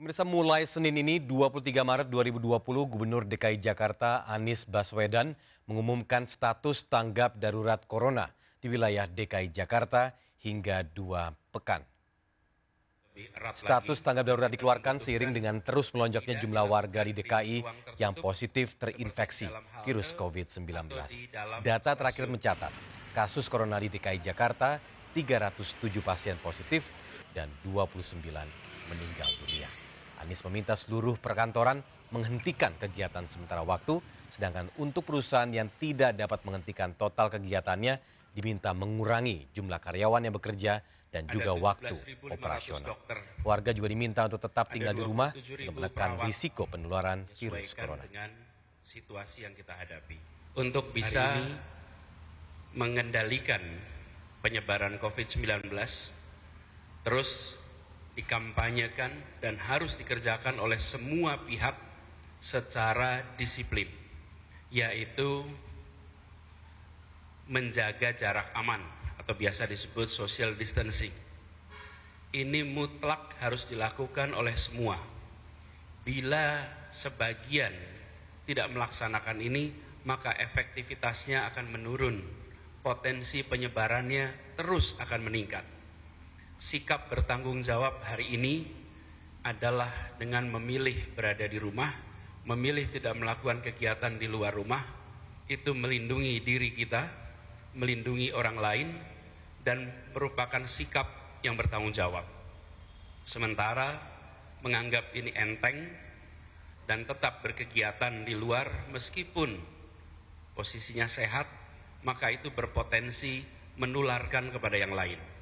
Pemirsa mulai Senin ini 23 Maret 2020 Gubernur DKI Jakarta Anies Baswedan mengumumkan status tanggap darurat corona di wilayah DKI Jakarta hingga dua pekan. Status tanggap darurat dikeluarkan seiring dengan terus melonjaknya jumlah warga di DKI yang positif terinfeksi virus COVID-19. Data terakhir mencatat, kasus corona di DKI Jakarta 307 pasien positif dan 29 meninggal. Anies meminta seluruh perkantoran menghentikan kegiatan sementara waktu, sedangkan untuk perusahaan yang tidak dapat menghentikan total kegiatannya diminta mengurangi jumlah karyawan yang bekerja dan juga waktu operasional. Dokter. Warga juga diminta untuk tetap Ada tinggal di rumah untuk menekan risiko penularan virus corona. Dengan situasi yang kita hadapi untuk bisa mengendalikan penyebaran COVID-19 terus dikampanyekan dan harus dikerjakan oleh semua pihak secara disiplin yaitu menjaga jarak aman atau biasa disebut social distancing. Ini mutlak harus dilakukan oleh semua. Bila sebagian tidak melaksanakan ini, maka efektivitasnya akan menurun. Potensi penyebarannya terus akan meningkat sikap bertanggung jawab hari ini adalah dengan memilih berada di rumah, memilih tidak melakukan kegiatan di luar rumah, itu melindungi diri kita, melindungi orang lain, dan merupakan sikap yang bertanggung jawab. Sementara menganggap ini enteng dan tetap berkegiatan di luar meskipun posisinya sehat, maka itu berpotensi menularkan kepada yang lain.